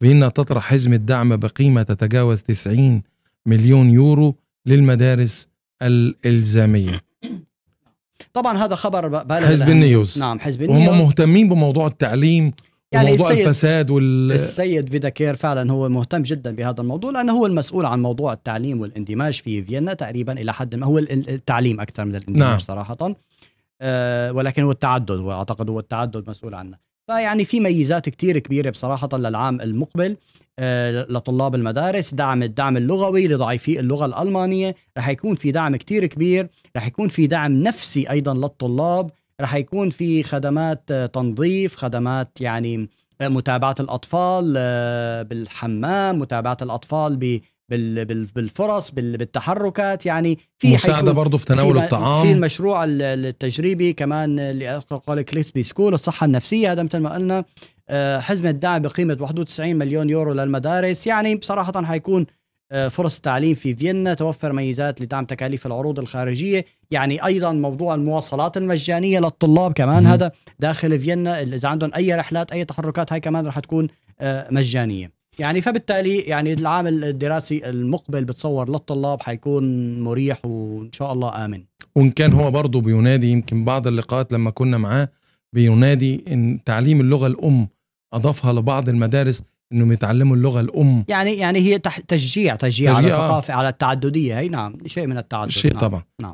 فيينا تطرح حزمة دعم بقيمة تتجاوز 90 مليون يورو للمدارس الإلزامية طبعا هذا خبر حزب النيوز نعم حزب النيوز وهم مهتمين بموضوع التعليم يعني موضوع الفساد وال السيد فيداكير فعلا هو مهتم جدا بهذا الموضوع لانه هو المسؤول عن موضوع التعليم والاندماج في فيينا تقريبا الى حد ما هو التعليم اكثر من الاندماج نعم. صراحه أه ولكن هو التعدد واعتقد هو التعدد مسؤول عنه فيعني في ميزات كتير كبيرة بصراحة للعام المقبل آه، لطلاب المدارس دعم الدعم اللغوي لضعيفي اللغة الألمانية رح يكون في دعم كتير كبير رح يكون في دعم نفسي أيضا للطلاب رح يكون في خدمات آه، تنظيف خدمات يعني آه، متابعة الأطفال بالحمام متابعة الأطفال بالفرص بالتحركات يعني في مساعده برضه في تناول في الطعام في المشروع التجريبي كمان اللي اطلق كليسبي سكول الصحه النفسيه هذا مثل ما قلنا حزمه آه، دعم بقيمه 91 مليون يورو للمدارس يعني بصراحه حيكون آه، فرص التعليم في فيينا توفر ميزات لدعم تكاليف العروض الخارجية يعني أيضا موضوع المواصلات المجانية للطلاب كمان هذا داخل فيينا إذا عندهم أي رحلات أي تحركات هاي كمان رح تكون آه، مجانية يعني فبالتالي يعني العام الدراسي المقبل بتصور للطلاب حيكون مريح وان شاء الله امن وان كان هو برضه بينادي يمكن بعض اللقاءات لما كنا معاه بينادي ان تعليم اللغه الام اضافها لبعض المدارس انهم يتعلموا اللغه الام يعني يعني هي تشجيع تشجيع, تشجيع على آه. الثقافه آه. على التعدديه هي نعم شيء من التعدد شيء نعم. طبعا نعم